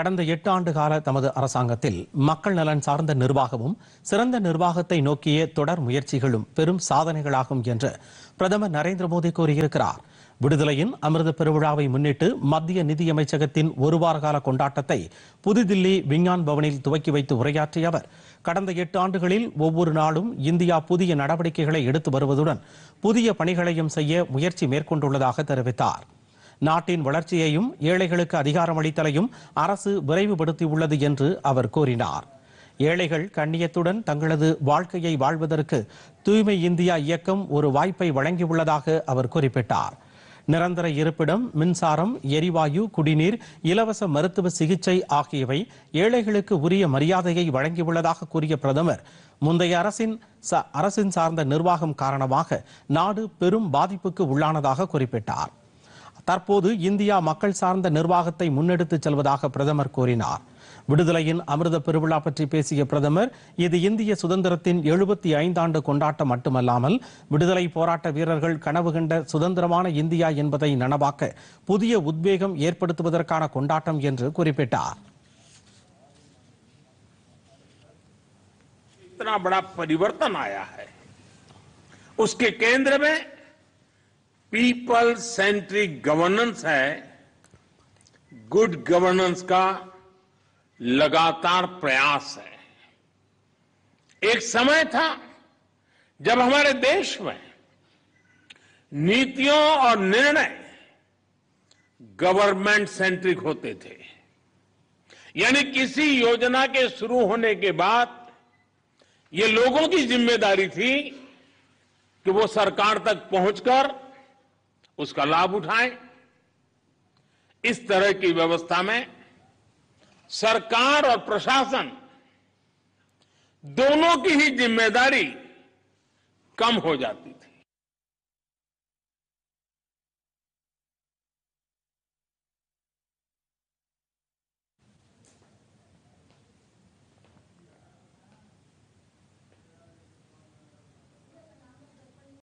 கடந்த எட்டு ஆண்டு கால தமது அரசாங்கத்தில் மக்கள் நலன் சார்ந்த நிர்வாகமும் சிறந்த நிர்வாகத்தை நோக்கிய தொடர் முயற்சிகளும் பெரும் சாதனைகளாகும் என்று பிரதமர் நரேந்திர மோடி கூறியிருக்கிறார் விடுதலையின் அமிர்த பெருவிழாவை முன்னிட்டு மத்திய நிதியமைச்சகத்தின் ஒருவார கால கொண்டாட்டத்தை புதுதில்லி விஞ்ஞான் பவனில் துவக்கி வைத்து உரையாற்றிய அவர் கடந்த எட்டு ஆண்டுகளில் ஒவ்வொரு நாளும் இந்தியா புதிய நடவடிக்கைகளை எடுத்து வருவதுடன் புதிய பணிகளையும் செய்ய முயற்சி மேற்கொண்டுள்ளதாக தெரிவித்தாா் நாட்டின் வளர்ச்சியையும் ஏழைகளுக்கு அதிகாரம் அளித்தலையும் அரசு விரைவுபடுத்தியுள்ளது என்று அவர் கூறினார் ஏழைகள் கண்ணியத்துடன் தங்களது வாழ்க்கையை வாழ்வதற்கு தூய்மை இந்தியா இயக்கம் ஒரு வாய்ப்பை வழங்கியுள்ளதாக அவர் குறிப்பிட்டார் நிரந்தர இருப்பிடம் மின்சாரம் எரிவாயு குடிநீர் இலவச மருத்துவ சிகிச்சை ஆகியவை ஏழைகளுக்கு உரிய மரியாதையை வழங்கியுள்ளதாக கூறிய பிரதமர் முந்தைய அரசின் அரசின் சார்ந்த நிர்வாகம் காரணமாக நாடு பெரும் பாதிப்புக்கு உள்ளானதாக குறிப்பிட்டார் தற்போது இந்தியா மக்கள் சார்ந்த நிர்வாகத்தை முன்னெடுத்துச் செல்வதாக பிரதமர் கூறினார் விடுதலையின் அமிர்த பெருவிழா பற்றி பேசிய பிரதமர் இது இந்திய சுதந்திரத்தின் எழுபத்தி ஐந்தாண்டு கொண்டாட்டம் மட்டுமல்லாமல் விடுதலை போராட்ட வீரர்கள் கனவு கண்ட சுதந்திரமான இந்தியா என்பதை நனவாக்க புதிய உத்வேகம் ஏற்படுத்துவதற்கான கொண்டாட்டம் என்று குறிப்பிட்டார் बड़ा परिवर्तन आया है उसके केंद्र में पीपल सेंट्रिक गवर्नेंस है गुड गवर्नेंस का लगातार प्रयास है एक समय था जब हमारे देश में नीतियों और निर्णय गवर्नमेंट सेंट्रिक होते थे यानी किसी योजना के शुरू होने के बाद ये लोगों की जिम्मेदारी थी कि वो सरकार तक पहुंचकर उसका लाभ उठाएं इस तरह की व्यवस्था में सरकार और प्रशासन दोनों की ही जिम्मेदारी कम हो जाती थी